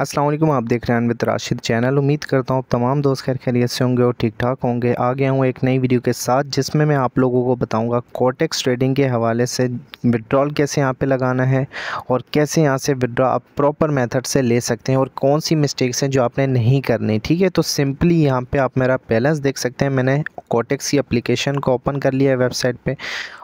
असलम आप देख रहे हैं अनवित राशिद चैनल उम्मीद करता हूँ तमाम दोस्त खैर खैरियत से होंगे और ठीक ठाक होंगे आ गया हूँ एक नई वीडियो के साथ जिसमें मैं आप लोगों को बताऊंगा कोटेक्स ट्रेडिंग के हवाले से विड्रॉल कैसे यहाँ पे लगाना है और कैसे यहाँ से विड्रॉ आप प्रॉपर मेथड से ले सकते हैं और कौन सी मिस्टेक्स हैं जो आपने नहीं करनी ठीक है तो सिंपली यहाँ पर आप मेरा बैलेंस देख सकते हैं मैंने कोटेक्स की अप्लीकेशन को ओपन कर लिया है वेबसाइट पर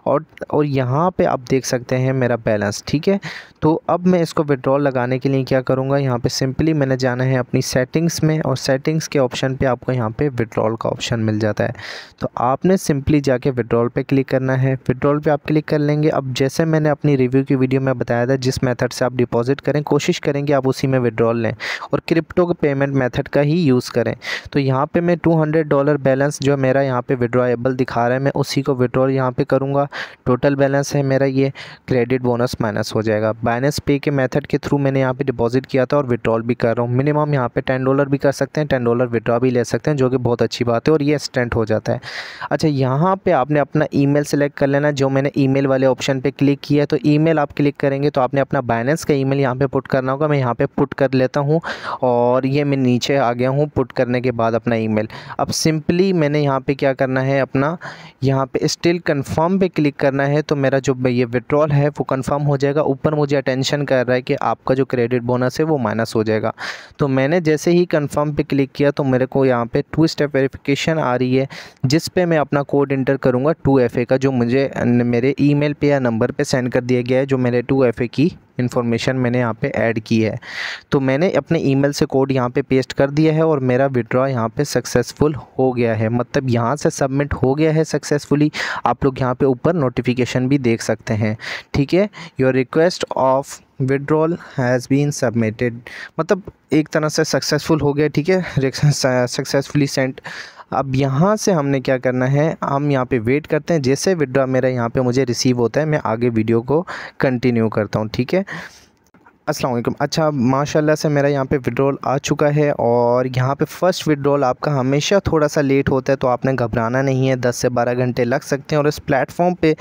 और और यहाँ पर आप देख सकते हैं मेरा बैलेंस ठीक है तो अब मैं इसको विड्रॉल लगाने के लिए क्या करूँगा यहाँ पर सिंपली मैंने जाना है अपनी सेटिंग्स में और सेटिंग्स के ऑप्शन पे आपको यहाँ पे विड्रॉल का ऑप्शन मिल जाता है तो आपने सिंपली जाके विड्रॉल पे क्लिक करना है विड्रॉल पे आप क्लिक कर लेंगे अब जैसे मैंने अपनी रिव्यू की वीडियो में बताया था जिस मेथड से आप डिपॉजिट करें कोशिश करेंगे आप उसी में विड्रॉल लें और क्रिप्टो के पेमेंट मैथड का ही यूज़ करें तो यहाँ पर मैं टू डॉलर बैलेंस जो मेरा यहाँ पर विड्रॉएबल दिखा रहा है मैं उसी को विड्रॉल यहाँ पर करूँगा टोटल बैलेंस है मेरा ये क्रेडिट बोनस माइनस हो जाएगा बैलेंस पे के मैथड के थ्रू मैंने यहाँ पर डिपॉजिट किया था और विड्रॉ विड्रॉल भी कर रहा हूँ मिनिमम यहाँ पे टेन डॉलर भी कर सकते हैं टेन डॉलर विड्रॉ भी ले सकते हैं जो कि बहुत अच्छी बात है और ये इंस्टेंट हो जाता है अच्छा यहाँ पे आपने अपना ईमेल सेलेक्ट कर लेना जो मैंने ईमेल वाले ऑप्शन पे क्लिक किया है तो ईमेल आप क्लिक करेंगे तो आपने अपना बैलेंस का ई मेल यहाँ पे पुट करना होगा मैं यहाँ पे पुट कर लेता हूँ और ये मैं नीचे आ गया हूँ पुट करने के बाद अपना मेल अब सिंपली मैंने यहाँ पे क्या करना है अपना यहाँ पर स्टिल कन्फर्म पे क्लिक करना है तो मेरा जो ये विड्रॉल है वो कन्फर्म हो जाएगा ऊपर मुझे अटेंशन कर रहा है कि आपका जो क्रेडिट बोनस है वो माइनस हो जाएगा तो मैंने जैसे ही कंफर्म पे क्लिक किया तो मेरे को यहाँ पे टू स्टेप वेरिफिकेशन आ रही है जिस पे मैं अपना कोड इंटर करूँगा टू एफ़ का जो मुझे मेरे ईमेल पे या नंबर पे सेंड कर दिया गया है जो मेरे टू एफ़ की इन्फॉर्मेशन मैंने यहाँ पे ऐड की है तो मैंने अपने ईमेल से कोड यहाँ पे पेस्ट कर दिया है और मेरा विड्रॉ यहाँ पे सक्सेसफुल हो गया है मतलब यहाँ से सबमिट हो गया है सक्सेसफुली आप लोग यहाँ पे ऊपर नोटिफिकेशन भी देख सकते हैं ठीक है your request of withdrawal has been submitted मतलब एक तरह से सक्सेसफुल हो गया ठीक है सक्सेसफुली सेंट अब यहाँ से हमने क्या करना है हम यहाँ पे वेट करते हैं जैसे विड्रा मेरा यहाँ पे मुझे रिसीव होता है मैं आगे वीडियो को कंटिन्यू करता हूँ ठीक है अस्सलाम वालेकुम अच्छा माशाल्लाह से मेरा यहाँ पे विड्रॉल आ चुका है और यहाँ पे फ़र्स्ट विड्रॉल आपका हमेशा थोड़ा सा लेट होता है तो आपने घबराना नहीं है 10 से 12 घंटे लग सकते हैं और इस प्लेटफॉर्म पे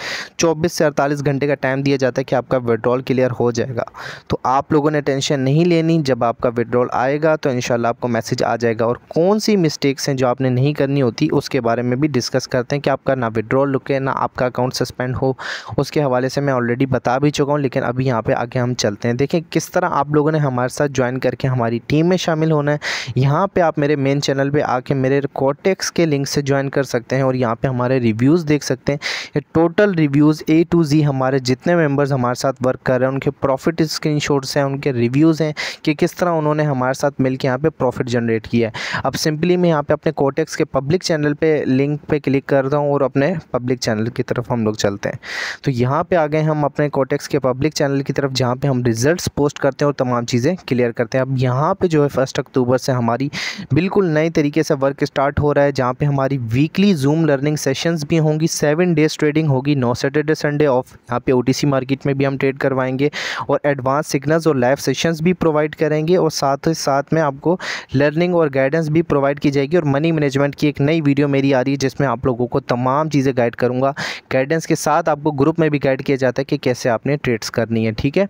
24 से 48 घंटे का टाइम दिया जाता है कि आपका विड्रॉल क्लियर हो जाएगा तो आप लोगों ने टेंशन नहीं लेनी जब आपका विड्रॉल आएगा तो इन आपको मैसेज आ जाएगा और कौन सी मिस्टेक्स हैं जो आपने नहीं करनी होती उसके बारे में भी डिस्कस करते हैं कि आपका ना विड्रॉल रुके ना आपका अकाउंट सस्पेंड हो उसके हवाले से मैं ऑलरेडी बता भी चुका हूँ लेकिन अभी यहाँ पर आगे हम चलते हैं देखें किस तरह आप लोगों ने हमारे साथ ज्वाइन करके हमारी टीम में शामिल होना है यहाँ पे आप मेरे मेन चैनल पे आके मेरे कॉटेक्स के लिंक से ज्वाइन कर सकते हैं और यहाँ पे हमारे रिव्यूज़ देख सकते हैं ये total reviews A to G हमारे जितने मेम्बर्स हमारे साथ वर्क कर रहे हैं उनके प्रॉफिट स्क्रीन हैं उनके रिव्यूज़ हैं कि किस तरह उन्होंने हमारे साथ मिल यहाँ पर प्रॉफिट जनरेट किया है अब सिंपली मैं यहाँ पर अपने कोटेक्स के पब्लिक चैनल पर लिंक पर क्लिक करता हूँ और अपने पब्लिक चैनल की तरफ हम लोग चलते हैं तो यहाँ पर आ गए हम अपने कोटेक्स के पब्लिक चैनल की तरफ जहाँ पर हम रिजल्ट पोस्ट पोस्ट करते हैं और तमाम चीज़ें क्लियर करते हैं अब यहाँ पे जो है फर्स्ट अक्टूबर से हमारी बिल्कुल नए तरीके से वर्क स्टार्ट हो रहा है जहाँ पे हमारी वीकली जूम लर्निंग सेशंस भी होंगी सेवन डेज ट्रेडिंग होगी नौ सैटरडे संडे ऑफ यहाँ पे ओ मार्केट में भी हम ट्रेड करवाएंगे और एडवांस सिग्नल्स और लाइव सेशंस भी प्रोवाइड करेंगे और साथ ही साथ में आपको लर्निंग और गाइडेंस भी प्रोवाइड की जाएगी और मनी मैनेजमेंट की एक नई वीडियो मेरी आ रही है जिसमें आप लोगों को तमाम चीज़ें गाइड करूँगा गाइडेंस के साथ आपको ग्रुप में भी गाइड किया जाता है कि कैसे आपने ट्रेड्स करनी है ठीक है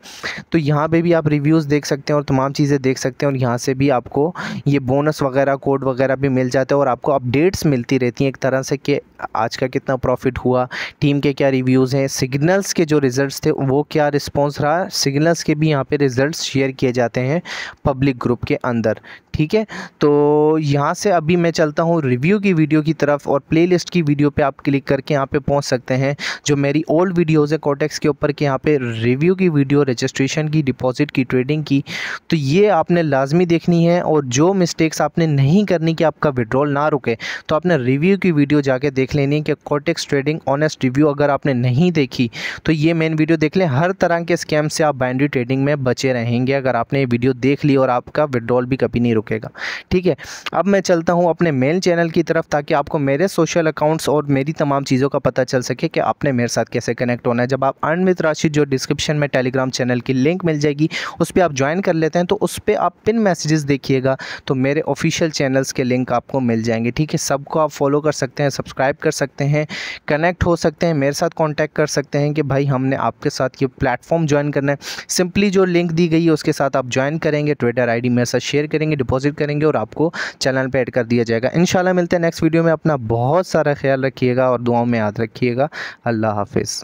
तो यहाँ पर पे भी आप रिव्यूज़ देख सकते हैं और तमाम चीज़ें देख सकते हैं और यहाँ से भी आपको ये बोनस वगैरह कोड वगैरह भी मिल जाता है और आपको अपडेट्स मिलती रहती हैं एक तरह से कि आज का कितना प्रॉफिट हुआ टीम के क्या रिव्यूज़ हैं सिग्नल्स के जो रिज़ल्ट्स थे वो क्या रिस्पॉन्स रहा सिग्नल्स के भी यहाँ पे रिज़ल्ट्स शेयर किए जाते हैं पब्लिक ग्रुप के अंदर ठीक है तो यहाँ से अभी मैं चलता हूँ रिव्यू की वीडियो की तरफ और प्लेलिस्ट की वीडियो पे आप क्लिक करके यहाँ पे पहुँच सकते हैं जो मेरी ओल्ड वीडियोज़ है कॉटेक्स के ऊपर के यहाँ पे रिव्यू की वीडियो रजिस्ट्रेशन की डिपॉजिट की ट्रेडिंग की तो ये आपने लाजमी देखनी है और जो मिस्टेक्स आपने नहीं करनी कि आपका विड्रॉल ना रुके तो आपने रिव्यू की वीडियो जाके देख देख लेनी है कि कोटेक्स ट्रेडिंग ऑनेस्ट रिव्यू अगर आपने नहीं देखी तो ये मेन वीडियो देख लें हर तरह के स्कैम से आप बाइंड्री ट्रेडिंग में बचे रहेंगे अगर आपने ये वीडियो देख ली और आपका विड्रॉल भी कभी नहीं रुकेगा ठीक है अब मैं चलता हूँ अपने मेन चैनल की तरफ ताकि आपको मेरे सोशल अकाउंट्स और मेरी तमाम चीज़ों का पता चल सके कि आपने मेरे साथ कैसे कनेक्ट होना है जब आप अर्न राशि जो डिस्क्रिप्शन में टेलीग्राम चैनल की लिंक मिल जाएगी उस पर आप ज्वाइन कर लेते हैं तो उस पर आप पिन मैसेजेस देखिएगा तो मेरे ऑफिशियल चैनल्स के लिंक आपको मिल जाएंगे ठीक है सबको आप फॉलो कर सकते हैं सब्सक्राइब सब्सक्राइब कर सकते हैं कनेक्ट हो सकते हैं मेरे साथ कॉन्टैक्ट कर सकते हैं कि भाई हमने आपके साथ ये प्लेटफॉर्म ज्वाइन करना है सिंपली जो लिंक दी गई है उसके साथ आप ज्वाइन करेंगे ट्विटर आई मेरे साथ शेयर करेंगे डिपॉजिट करेंगे और आपको चैनल पर एड कर दिया जाएगा इन मिलते हैं नेक्स्ट वीडियो में अपना बहुत सारा ख्याल रखिएगा और दुआओं में याद रखिएगा अल्लाह हाफिज़